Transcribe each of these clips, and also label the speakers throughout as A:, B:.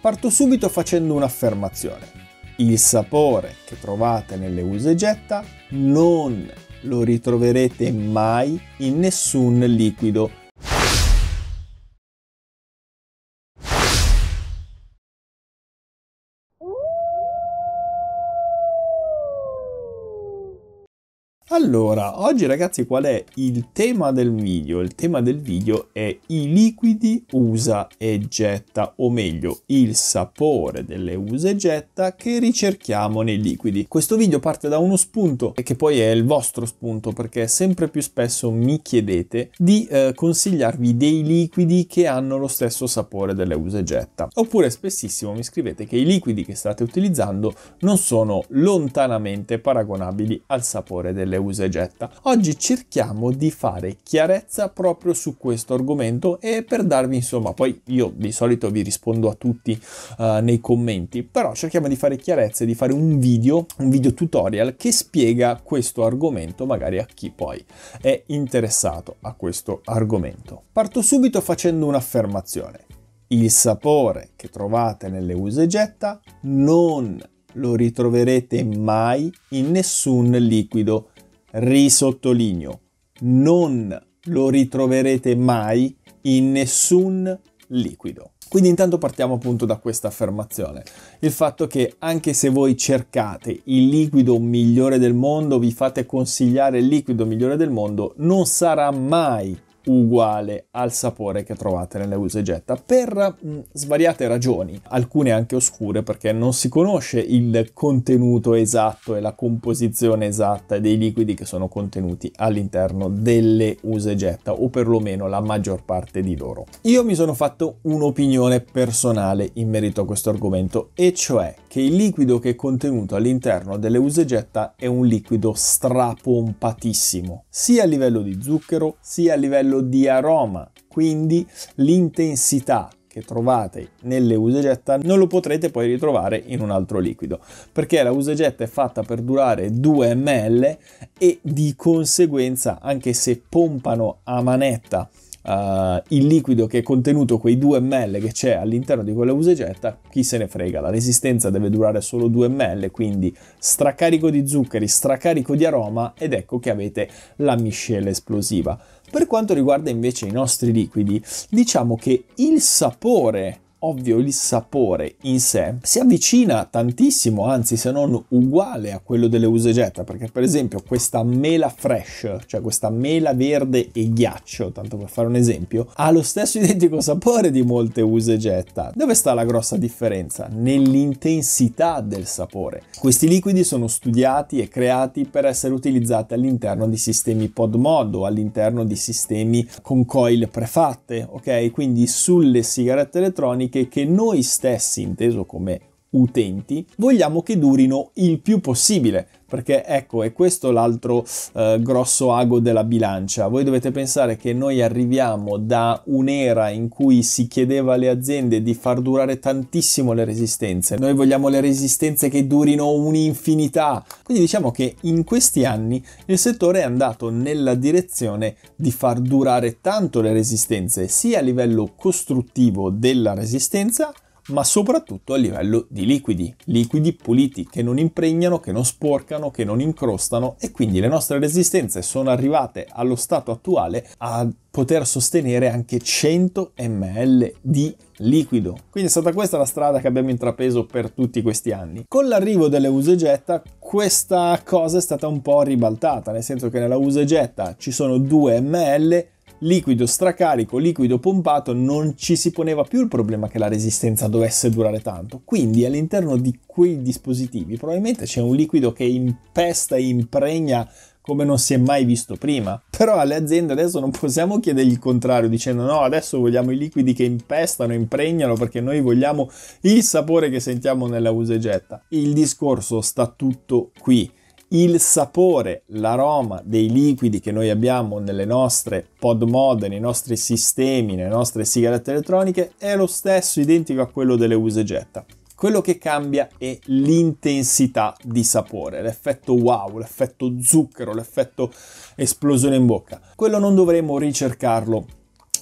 A: Parto subito facendo un'affermazione. Il sapore che trovate nelle usegetta non lo ritroverete mai in nessun liquido Allora, oggi ragazzi qual è il tema del video? Il tema del video è i liquidi usa e getta, o meglio il sapore delle usa e getta che ricerchiamo nei liquidi. Questo video parte da uno spunto e che poi è il vostro spunto perché sempre più spesso mi chiedete di eh, consigliarvi dei liquidi che hanno lo stesso sapore delle usa e getta. Oppure spessissimo mi scrivete che i liquidi che state utilizzando non sono lontanamente paragonabili al sapore delle usa usa e getta. Oggi cerchiamo di fare chiarezza proprio su questo argomento e per darvi insomma, poi io di solito vi rispondo a tutti uh, nei commenti, però cerchiamo di fare chiarezza e di fare un video, un video tutorial che spiega questo argomento magari a chi poi è interessato a questo argomento. Parto subito facendo un'affermazione. Il sapore che trovate nelle usa e getta non lo ritroverete mai in nessun liquido risottolineo, non lo ritroverete mai in nessun liquido. Quindi intanto partiamo appunto da questa affermazione, il fatto che anche se voi cercate il liquido migliore del mondo, vi fate consigliare il liquido migliore del mondo, non sarà mai uguale al sapore che trovate nelle usa per mm, svariate ragioni, alcune anche oscure perché non si conosce il contenuto esatto e la composizione esatta dei liquidi che sono contenuti all'interno delle usa o perlomeno la maggior parte di loro. Io mi sono fatto un'opinione personale in merito a questo argomento e cioè che il liquido che è contenuto all'interno delle usa è un liquido strapompatissimo, sia a livello di zucchero sia a livello livello di aroma, quindi l'intensità che trovate nelle usegetta non lo potrete poi ritrovare in un altro liquido perché la usegetta è fatta per durare 2 ml e di conseguenza anche se pompano a manetta Uh, eh, il liquido che è contenuto, quei 2 ml che c'è all'interno di quella usegetta, chi se ne frega, la resistenza deve durare solo 2 ml, quindi stracarico di zuccheri, stracarico di aroma ed ecco che avete la miscela esplosiva. Per quanto riguarda invece i nostri liquidi, diciamo che il sapore ovvio il sapore in sé si avvicina tantissimo, anzi se non uguale a quello delle usegetta, perché per esempio questa mela fresh, cioè questa mela verde e ghiaccio, tanto per fare un esempio, ha lo stesso identico sapore di molte usegetta. Dove sta la grossa differenza? Nell'intensità del sapore. Questi liquidi sono studiati e creati per essere utilizzati all'interno di sistemi pod mod all'interno di sistemi con coil prefatte, ok? Quindi sulle sigarette elettroniche tecniche che noi stessi, inteso come utenti, vogliamo che durino il più possibile, perché ecco, è questo l'altro eh, grosso ago della bilancia. Voi dovete pensare che noi arriviamo da un'era in cui si chiedeva alle aziende di far durare tantissimo le resistenze. Noi vogliamo le resistenze che durino un'infinità. Quindi diciamo che in questi anni il settore è andato nella direzione di far durare tanto le resistenze, sia a livello costruttivo della resistenza, ma soprattutto a livello di liquidi, liquidi puliti che non impregnano, che non sporcano, che non incrostano e quindi le nostre resistenze sono arrivate allo stato attuale a poter sostenere anche 100 ml di liquido. Quindi è stata questa la strada che abbiamo intrapreso per tutti questi anni. Con l'arrivo delle usegetta questa cosa è stata un po' ribaltata, nel senso che nella usegetta ci sono 2 ml liquido stracarico, liquido pompato, non ci si poneva più il problema che la resistenza dovesse durare tanto. Quindi all'interno di quei dispositivi probabilmente c'è un liquido che impesta e impregna come non si è mai visto prima. Però alle aziende adesso non possiamo chiedergli il contrario dicendo no, adesso vogliamo i liquidi che impestano, impregnano perché noi vogliamo il sapore che sentiamo nella usegetta. Il discorso sta tutto qui il sapore, l'aroma dei liquidi che noi abbiamo nelle nostre pod mod, nei nostri sistemi, nelle nostre sigarette elettroniche è lo stesso, identico a quello delle usegetta. Quello che cambia è l'intensità di sapore, l'effetto wow, l'effetto zucchero, l'effetto esplosione in bocca. Quello non dovremmo ricercarlo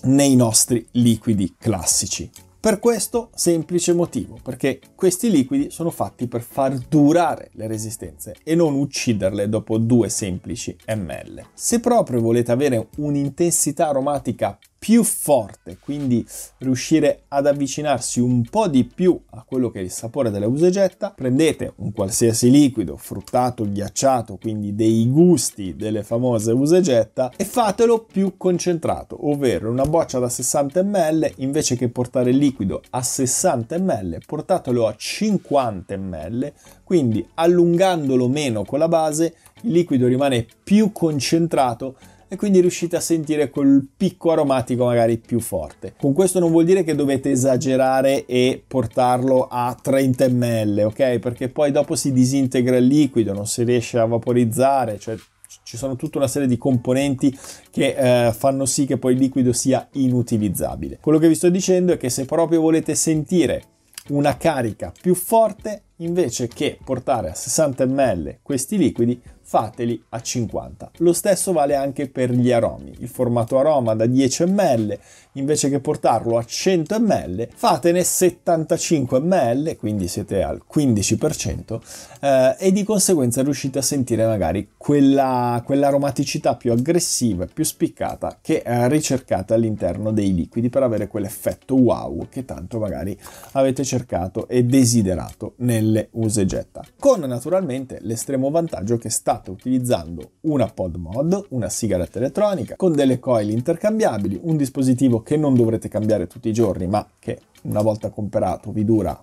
A: nei nostri liquidi classici. Per questo semplice motivo, perché questi liquidi sono fatti per far durare le resistenze e non ucciderle dopo due semplici ml. Se proprio volete avere un'intensità aromatica più forte, quindi riuscire ad avvicinarsi un po' di più a quello che è il sapore della usegetta, prendete un qualsiasi liquido, fruttato, ghiacciato, quindi dei gusti delle famose usegetta e fatelo più concentrato, ovvero una boccia da 60 ml invece che portare il liquido a 60 ml, portatelo a 50 ml, quindi allungandolo meno con la base, il liquido rimane più concentrato quindi riuscite a sentire quel picco aromatico magari più forte. Con questo non vuol dire che dovete esagerare e portarlo a 30 ml, ok? Perché poi dopo si disintegra il liquido, non si riesce a vaporizzare, cioè ci sono tutta una serie di componenti che eh, fanno sì che poi il liquido sia inutilizzabile. Quello che vi sto dicendo è che se proprio volete sentire una carica più forte, invece che portare a 60 ml questi liquidi, fateli a 50. Lo stesso vale anche per gli aromi. Il formato aroma da 10 ml, invece che portarlo a 100 ml, fatene 75 ml, quindi siete al 15%, eh, e di conseguenza riuscite a sentire magari quella, quell'aromaticità più aggressiva, e più spiccata che eh, ricercate all'interno dei liquidi per avere quell'effetto wow che tanto magari avete cercato e desiderato nelle use getta. Con naturalmente l'estremo vantaggio che sta fatta utilizzando una pod mod, una sigaretta elettronica, con delle coil intercambiabili, un dispositivo che non dovrete cambiare tutti i giorni, ma che una volta comperato vi dura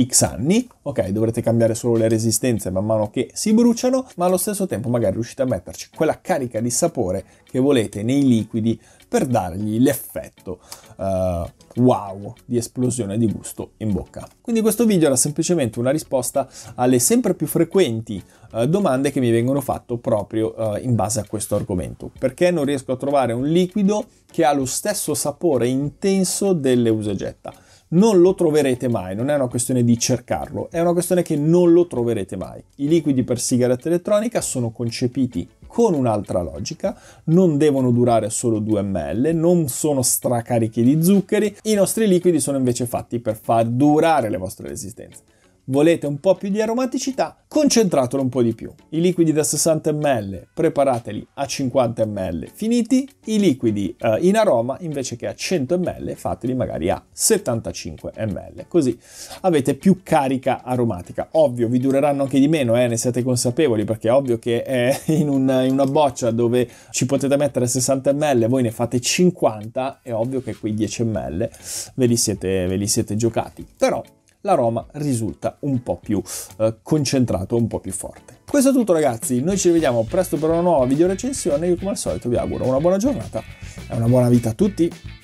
A: X anni, ok, dovrete cambiare solo le resistenze man mano che si bruciano, ma allo stesso tempo magari riuscite a metterci quella carica di sapore che volete nei liquidi per dargli l'effetto uh, wow di esplosione di gusto in bocca. Quindi questo video era semplicemente una risposta alle sempre più frequenti uh, domande che mi vengono fatte proprio uh, in base a questo argomento. Perché non riesco a trovare un liquido che ha lo stesso sapore intenso dell'eusegetta? non lo troverete mai, non è una questione di cercarlo, è una questione che non lo troverete mai. I liquidi per sigaretta elettronica sono concepiti con un'altra logica, non devono durare solo 2 ml, non sono stracarichi di zuccheri, i nostri liquidi sono invece fatti per far durare le vostre resistenze volete un po' più di aromaticità, concentratelo un po' di più. I liquidi da 60 ml preparateli a 50 ml finiti, i liquidi eh, in aroma invece che a 100 ml fateli magari a 75 ml, così avete più carica aromatica. Ovvio vi dureranno anche di meno, eh, ne siete consapevoli perché è ovvio che è eh, in, un, in una boccia dove ci potete mettere 60 ml, voi ne fate 50, è ovvio che quei 10 ml ve li siete, ve li siete giocati. Però la Roma risulta un po' più eh, concentrato, un po' più forte. Questo è tutto ragazzi, noi ci rivediamo presto per una nuova video recensione, io come al solito vi auguro una buona giornata e una buona vita a tutti.